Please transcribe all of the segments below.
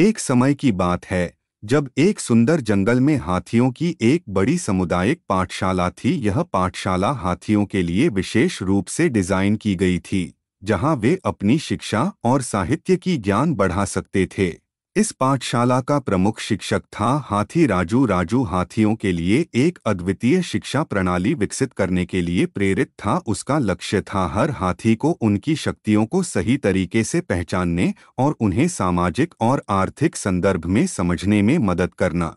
एक समय की बात है जब एक सुंदर जंगल में हाथियों की एक बड़ी सामुदायिक पाठशाला थी यह पाठशाला हाथियों के लिए विशेष रूप से डिजाइन की गई थी जहां वे अपनी शिक्षा और साहित्य की ज्ञान बढ़ा सकते थे इस पाठशाला का प्रमुख शिक्षक था हाथी राजू राजू हाथियों के लिए एक अद्वितीय शिक्षा प्रणाली विकसित करने के लिए प्रेरित था उसका लक्ष्य था हर हाथी को उनकी शक्तियों को सही तरीके से पहचानने और उन्हें सामाजिक और आर्थिक संदर्भ में समझने में मदद करना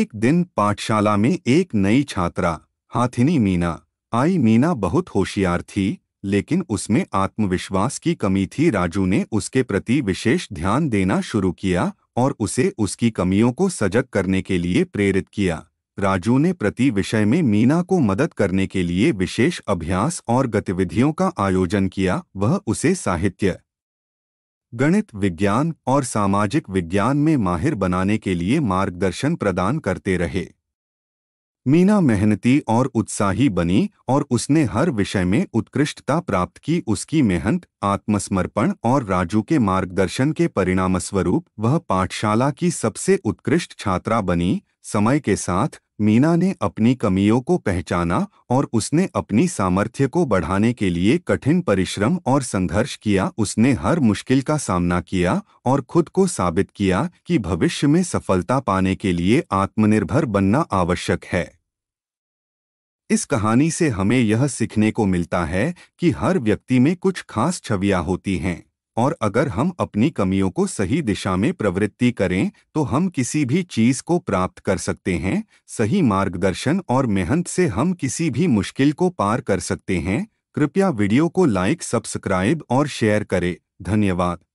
एक दिन पाठशाला में एक नई छात्रा हाथिनी मीना आई मीना बहुत होशियार थी लेकिन उसमें आत्मविश्वास की कमी थी राजू ने उसके प्रति विशेष ध्यान देना शुरू किया और उसे उसकी कमियों को सजग करने के लिए प्रेरित किया राजू ने प्रति विषय में मीना को मदद करने के लिए विशेष अभ्यास और गतिविधियों का आयोजन किया वह उसे साहित्य गणित विज्ञान और सामाजिक विज्ञान में माहिर बनाने के लिए मार्गदर्शन प्रदान करते रहे मीना मेहनती और उत्साही बनी और उसने हर विषय में उत्कृष्टता प्राप्त की उसकी मेहनत आत्मसमर्पण और राजू के मार्गदर्शन के परिणामस्वरूप वह पाठशाला की सबसे उत्कृष्ट छात्रा बनी समय के साथ मीना ने अपनी कमियों को पहचाना और उसने अपनी सामर्थ्य को बढ़ाने के लिए कठिन परिश्रम और संघर्ष किया उसने हर मुश्किल का सामना किया और खुद को साबित किया कि भविष्य में सफलता पाने के लिए आत्मनिर्भर बनना आवश्यक है इस कहानी से हमें यह सीखने को मिलता है कि हर व्यक्ति में कुछ खास छवियां होती हैं और अगर हम अपनी कमियों को सही दिशा में प्रवृत्ति करें तो हम किसी भी चीज़ को प्राप्त कर सकते हैं सही मार्गदर्शन और मेहनत से हम किसी भी मुश्किल को पार कर सकते हैं कृपया वीडियो को लाइक सब्सक्राइब और शेयर करें धन्यवाद